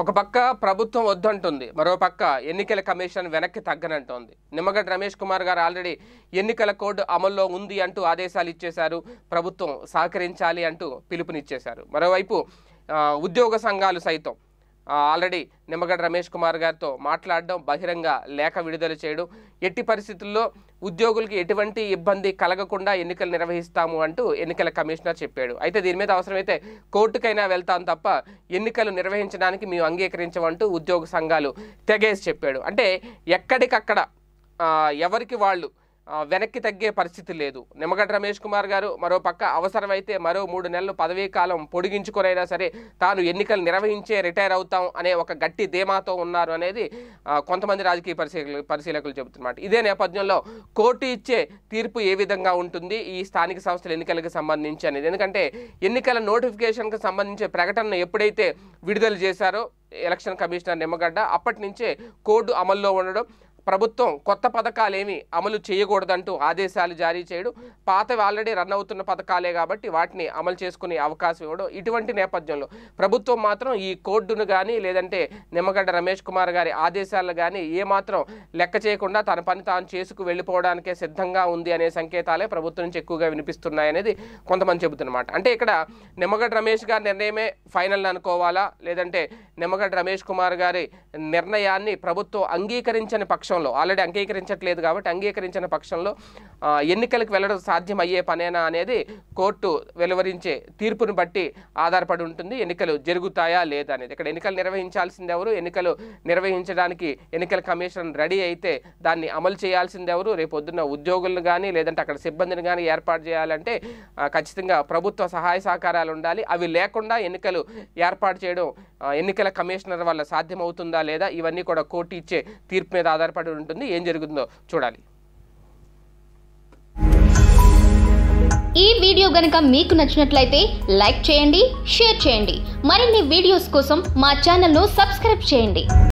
ఒక పక్క ప్రభుత్వం వద్దంటుంది మరో పక్క ఎన్నికల కమిషన్ వెనక్కి తగ్గనంటోంది నిమ్మగడ్డ రమేష్ కుమార్ గారు ఆల్రెడీ ఎన్నికల కోడ్ అమల్లో ఉంది అంటూ ఆదేశాలు ఇచ్చేశారు ప్రభుత్వం సహకరించాలి అంటూ పిలుపునిచ్చేశారు మరోవైపు ఉద్యోగ సంఘాలు సైతం ఆల్రెడీ నిమ్మగడ్డ రమేష్ కుమార్ గారితో మాట్లాడడం బహిరంగ లేఖ విడుదల చేయడం ఎట్టి పరిస్థితుల్లో ఉద్యోగులకి ఎటువంటి ఇబ్బంది కలగకుండా ఎన్నికలు నిర్వహిస్తాము అంటూ ఎన్నికల కమిషనర్ చెప్పాడు అయితే దీని మీద అవసరమైతే కోర్టుకైనా వెళ్తాం తప్ప ఎన్నికలు నిర్వహించడానికి మేము అంగీకరించమంటూ ఉద్యోగ సంఘాలు తెగేసి చెప్పాడు అంటే ఎక్కడికక్కడ ఎవరికి వాళ్ళు వెనక్కి తగ్గే పరిస్థితి లేదు నిమ్మగడ్డ రమేష్ కుమార్ గారు మరో పక్క అవసరమైతే మరో మూడు నెలలు పదవీ కాలం పొడిగించుకునైనా సరే తాను ఎన్నికలు నిర్వహించే రిటైర్ అవుతాం అనే ఒక గట్టి ధీమాతో ఉన్నారు అనేది కొంతమంది రాజకీయ పరిశీలకులు పరిశీలకులు చెబుతున్నమాట ఇదే నేపథ్యంలో కోర్టు ఇచ్చే తీర్పు ఏ విధంగా ఉంటుంది ఈ స్థానిక సంస్థల ఎన్నికలకు సంబంధించి అనేది ఎందుకంటే ఎన్నికల నోటిఫికేషన్కి సంబంధించే ప్రకటనను ఎప్పుడైతే విడుదల చేశారో ఎలక్షన్ కమిషనర్ నిమ్మగడ్డ అప్పటి నుంచే కోర్టు అమల్లో ఉండడం ప్రభుత్వం కొత్త పథకాలేమి అమలు చేయకూడదంటూ ఆదేశాలు జారీ చేయడం పాతవి ఆల్రెడీ రన్ అవుతున్న పథకాలే కాబట్టి వాటిని అమలు చేసుకునే అవకాశం ఇవ్వడం ఇటువంటి నేపథ్యంలో ప్రభుత్వం మాత్రం ఈ కోర్డును కానీ లేదంటే నిమ్మగడ్డ రమేష్ కుమార్ గారి ఆదేశాలను కానీ ఏమాత్రం లెక్క చేయకుండా తన పని తాను చేసుకు వెళ్ళిపోవడానికే సిద్ధంగా ఉంది అనే సంకేతాలే ప్రభుత్వం నుంచి ఎక్కువగా వినిపిస్తున్నాయనేది కొంతమంది చెబుతున్నమాట అంటే ఇక్కడ నిమ్మగడ్డ రమేష్ గారి నిర్ణయమే ఫైనల్ అనుకోవాలా లేదంటే నిమ్మగడ్డ రమేష్ కుమార్ గారి నిర్ణయాన్ని ప్రభుత్వం అంగీకరించని పక్షం పక్షంలో ఆల్రెడీ అంగీకరించట్లేదు కాబట్టి అంగీకరించిన పక్షంలో ఎన్నికలకు వెళ్ళడం సాధ్యమయ్యే పనేనా అనేది కోర్టు వెలువరించే తీర్పును బట్టి ఆధారపడి ఉంటుంది ఎన్నికలు జరుగుతాయా లేదా అనేది ఇక్కడ ఎన్నికలు నిర్వహించాల్సింది ఎవరు ఎన్నికలు నిర్వహించడానికి ఎన్నికల కమిషన్ రెడీ అయితే దాన్ని అమలు చేయాల్సింది ఎవరు రేపు పొద్దున్న ఉద్యోగులను కానీ లేదంటే అక్కడ సిబ్బందిని కానీ ఏర్పాటు చేయాలంటే ఖచ్చితంగా ప్రభుత్వ సహాయ సహకారాలు ఉండాలి అవి లేకుండా ఎన్నికలు ఏర్పాటు చేయడం ఎన్నికల కమిషనర్ వల్ల సాధ్యమవుతుందా లేదా ఇవన్నీ కూడా కోర్టు ఇచ్చే తీర్పు మీద ఆధారపడి ఉంటుంది ఏం జరుగుతుందో చూడాలి ఈ వీడియో గనక మీకు నచ్చినట్లయితే లైక్ చేయండి షేర్ చేయండి మరిన్ని వీడియోస్ కోసం మా ఛానల్ను సబ్స్క్రైబ్ చేయండి